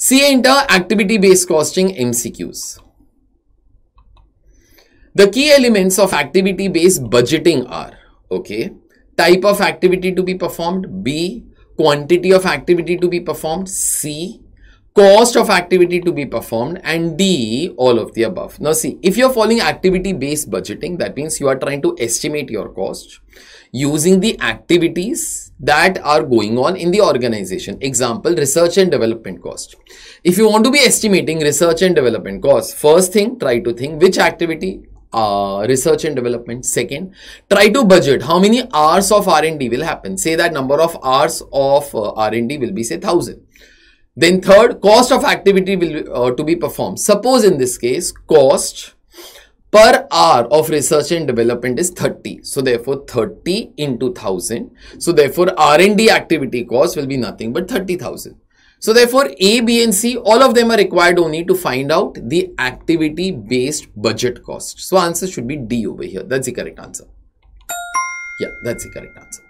See enter activity based costing MCQs. The key elements of activity based budgeting are okay type of activity to be performed B quantity of activity to be performed C cost of activity to be performed and D all of the above. Now see if you're following activity based budgeting that means you are trying to estimate your cost using the activities that are going on in the organization. Example, research and development cost. If you want to be estimating research and development cost, first thing, try to think which activity uh, research and development. Second, try to budget how many hours of R&D will happen. Say that number of hours of uh, R&D will be say 1000. Then third, cost of activity will uh, to be performed. Suppose in this case, cost per hour of research and development is 30 so therefore 30 into 1000 so therefore r&d activity cost will be nothing but 30000 so therefore a b and c all of them are required only to find out the activity based budget cost so answer should be d over here that's the correct answer yeah that's the correct answer